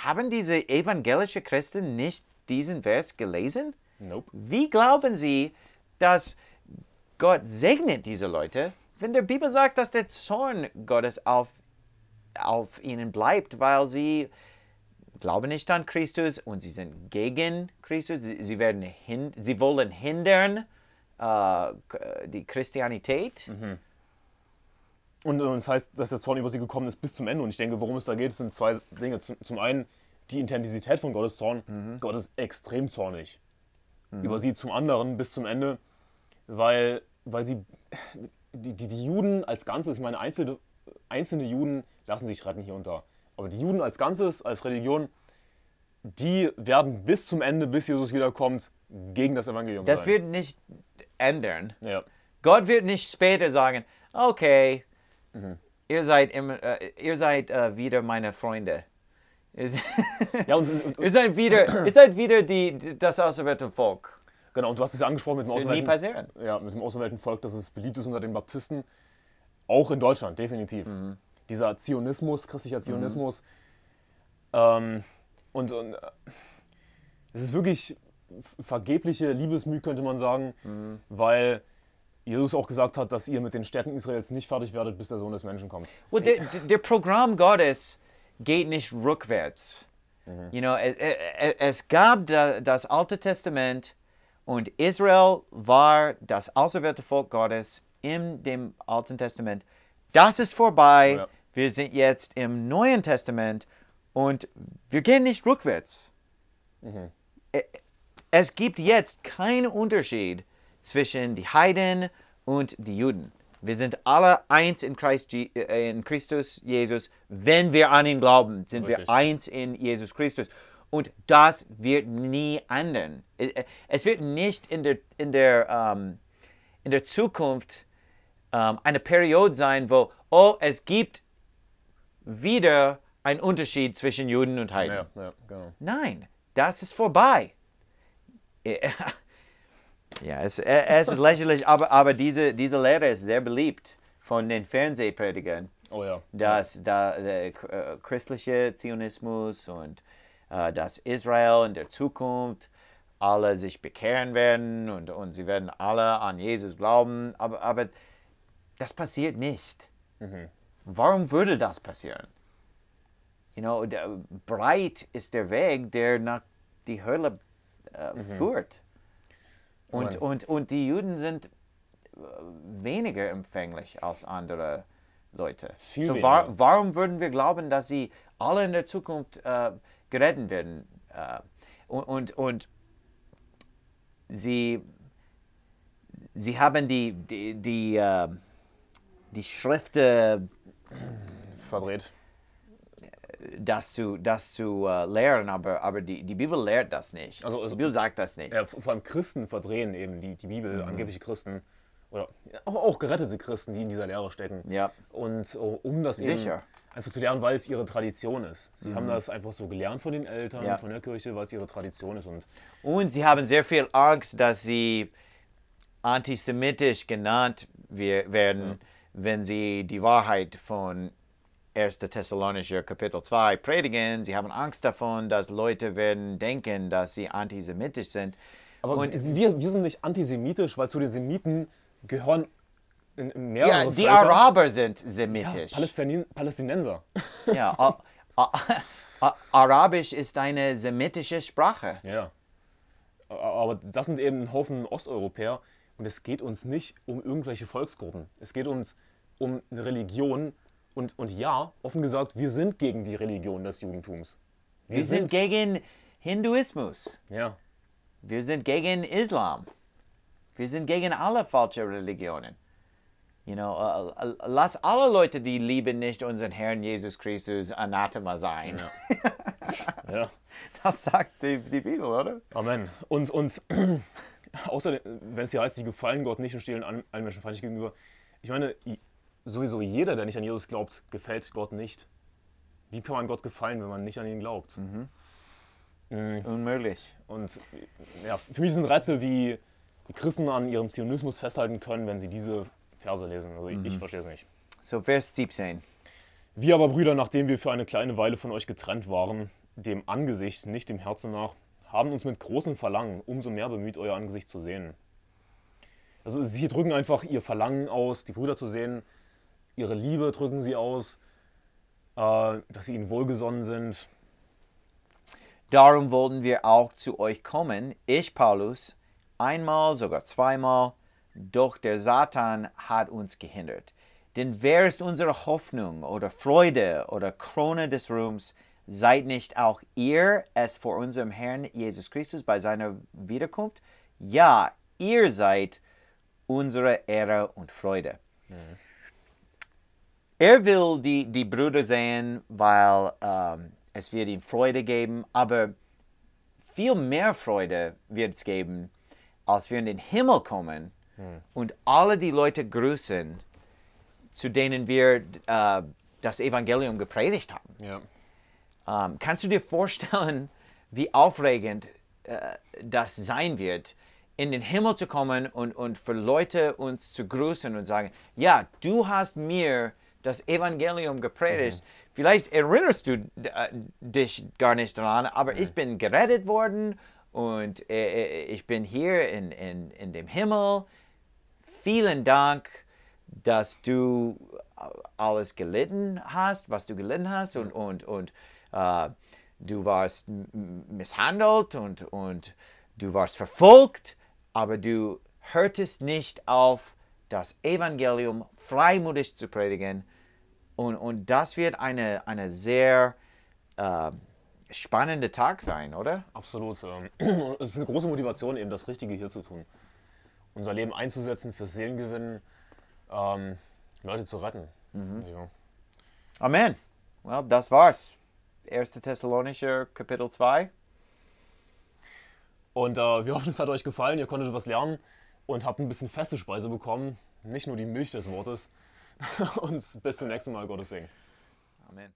haben diese evangelischen Christen nicht diesen Vers gelesen? Nope. Wie glauben sie, dass Gott segnet diese Leute, wenn der Bibel sagt, dass der Zorn Gottes auf auf ihnen bleibt, weil sie glauben nicht an Christus und sie sind gegen Christus. Sie, werden hin, sie wollen hindern äh, die Christianität. Mhm. Und es das heißt, dass der Zorn über sie gekommen ist bis zum Ende. Und ich denke, worum es da geht, sind zwei Dinge. Zum, zum einen die Intensität von Gottes Zorn. Mhm. Gott ist extrem zornig mhm. über sie. Zum anderen bis zum Ende, weil, weil sie die, die, die Juden als Ganzes, ich meine, einzelne, einzelne Juden lassen sich gerade nicht unter. Aber die Juden als Ganzes, als Religion, die werden bis zum Ende, bis Jesus wiederkommt, gegen das Evangelium Das sein. wird nicht ändern. Ja. Gott wird nicht später sagen, okay, mhm. ihr seid, im, äh, ihr seid äh, wieder meine Freunde. ja, und, und, und, ihr seid wieder, ihr seid wieder die, das auserwählte Volk. Genau, und du hast es ja angesprochen mit dem, auserwählten, ja, mit dem auserwählten Volk, dass es beliebt ist unter den Baptisten. Auch in Deutschland, definitiv. Mhm dieser Zionismus, christlicher mhm. Zionismus. Mhm. Ähm, und, und äh, es ist wirklich vergebliche Liebesmüh, könnte man sagen, mhm. weil Jesus auch gesagt hat, dass ihr mit den Städten Israels nicht fertig werdet, bis der Sohn des Menschen kommt. Well, der, der Programm Gottes geht nicht rückwärts. Mhm. You know, es, es gab das Alte Testament und Israel war das auserwählte Volk Gottes in dem Alten Testament. Das ist vorbei. Ja. Wir sind jetzt im Neuen Testament und wir gehen nicht rückwärts. Mhm. Es gibt jetzt keinen Unterschied zwischen die Heiden und die Juden. Wir sind alle eins in, Christ, äh, in Christus Jesus. Wenn wir an ihn glauben, sind wir eins in Jesus Christus. Und das wird nie ändern. Es wird nicht in der, in der, um, ähm, in der Zukunft um, ähm, eine Periode sein, wo, oh, es gibt wieder ein Unterschied zwischen Juden und Heiden. Ja, ja, genau. Nein, das ist vorbei. Äh, ja, es, äh, es ist lächerlich, aber, aber diese, diese Lehre ist sehr beliebt von den Fernsehpredigern. Oh ja. Dass da, der äh, christliche Zionismus und äh, dass Israel in der Zukunft alle sich bekehren werden und, und sie werden alle an Jesus glauben. Aber, aber das passiert nicht. Mhm. Warum würde das passieren? You know, der, breit ist der Weg, der nach die Hölle äh, mhm. führt. Und, und, und, und die Juden sind äh, weniger empfänglich als andere Leute. Viel so wa warum würden wir glauben, dass sie alle in der Zukunft äh, gerettet werden? Äh, und, und, und sie, sie haben die, die, die, äh, die Schriften verdreht. Das zu, das zu äh, lehren, aber, aber die, die Bibel lehrt das nicht. Also, also die Bibel sagt das nicht. Ja, vor allem Christen verdrehen eben die, die Bibel, mhm. angebliche Christen oder auch, auch, gerettete Christen, die in dieser Lehre stecken. Ja. Und äh, um das Sicher. einfach zu lernen, weil es ihre Tradition ist. Sie mhm. haben das einfach so gelernt von den Eltern, ja. von der Kirche, weil es ihre Tradition ist. Und, und sie haben sehr viel Angst, dass sie antisemitisch genannt werden. Mhm wenn sie die Wahrheit von 1. Thessalonischer Kapitel 2 predigen. Sie haben Angst davon, dass Leute werden denken, dass sie antisemitisch sind. Aber und wir, wir sind nicht antisemitisch, weil zu den Semiten gehören mehrere ja, Die Völker. Araber sind semitisch. Ja, Palästin Palästinenser. Ja, a, a, a, Arabisch ist eine semitische Sprache. Ja, aber das sind eben ein Haufen Osteuropäer, und es geht uns nicht um irgendwelche Volksgruppen. Es geht uns um eine Religion. Und, und ja, offen gesagt, wir sind gegen die Religion des Judentums. Wir, wir sind, sind gegen Hinduismus. Ja. Wir sind gegen Islam. Wir sind gegen alle falschen Religionen. You know, uh, uh, lass alle Leute, die lieben nicht unseren Herrn Jesus Christus, Anathema sein. Ja. ja. Das sagt die, die Bibel, oder? Amen. Und, und außer äh, wenn es hier heißt, sie gefallen Gott nicht und stehlen allen Menschen feindlich gegenüber. Ich meine, sowieso jeder, der nicht an Jesus glaubt, gefällt Gott nicht. Wie kann man Gott gefallen, wenn man nicht an ihn glaubt? Mhm. Mhm. Unmöglich. Und ja, für mich sind Rätsel, wie Christen an ihrem Zionismus festhalten können, wenn sie diese Verse lesen. Also mhm. ich verstehe es nicht. So, Vers 17. Wir aber, Brüder, nachdem wir für eine kleine Weile von euch getrennt waren, dem Angesicht, nicht dem Herzen nach, haben uns mit großem Verlangen umso mehr bemüht, euer Angesicht zu sehen. Also sie drücken einfach ihr Verlangen aus, die Brüder zu sehen, ihre Liebe drücken sie aus, äh, dass sie ihnen wohlgesonnen sind. Darum wollten wir auch zu euch kommen, ich Paulus, einmal, sogar zweimal, doch der Satan hat uns gehindert. Denn wer ist unsere Hoffnung oder Freude oder Krone des Ruhms, Seid nicht auch ihr es vor unserem Herrn Jesus Christus bei seiner Wiederkunft? Ja, ihr seid unsere Ehre und Freude. Mhm. Er will die, die Brüder sehen, weil ähm, es wird ihm Freude geben, aber viel mehr Freude wird es geben, als wir in den Himmel kommen mhm. und alle die Leute grüßen, zu denen wir äh, das Evangelium gepredigt haben. Ja. Um, ähm, kannst du dir vorstellen, wie aufregend äh, das sein wird, in den Himmel zu kommen und, und für Leute uns zu grüßen und sagen, ja, du hast mir das Evangelium gepredigt. Mhm. Vielleicht erinnerst du äh, dich gar nicht daran, aber mhm. ich bin gerettet worden und äh, äh, ich bin hier in, in, in dem Himmel. Vielen Dank, dass du äh, alles gelitten hast, was du gelitten hast und, mhm. und, und äh, du warst misshandelt und, und du warst verfolgt, aber du hörtest nicht auf, das Evangelium freimutig zu predigen. Und, und das wird eine, eine sehr äh, spannende Tag sein, oder? Absolut. Ähm, es ist eine große Motivation, eben das Richtige hier zu tun. Unser Leben einzusetzen fürs Seelengewinn, ähm, Leute zu retten. Mhm. Ja. Amen. Well, das war's. 1. Thessalonicher Kapitel 2. Und äh, wir hoffen, es hat euch gefallen, ihr konntet was lernen und habt ein bisschen feste Speise bekommen, nicht nur die Milch des Wortes. und bis zum nächsten Mal, Gottes Segen. Amen.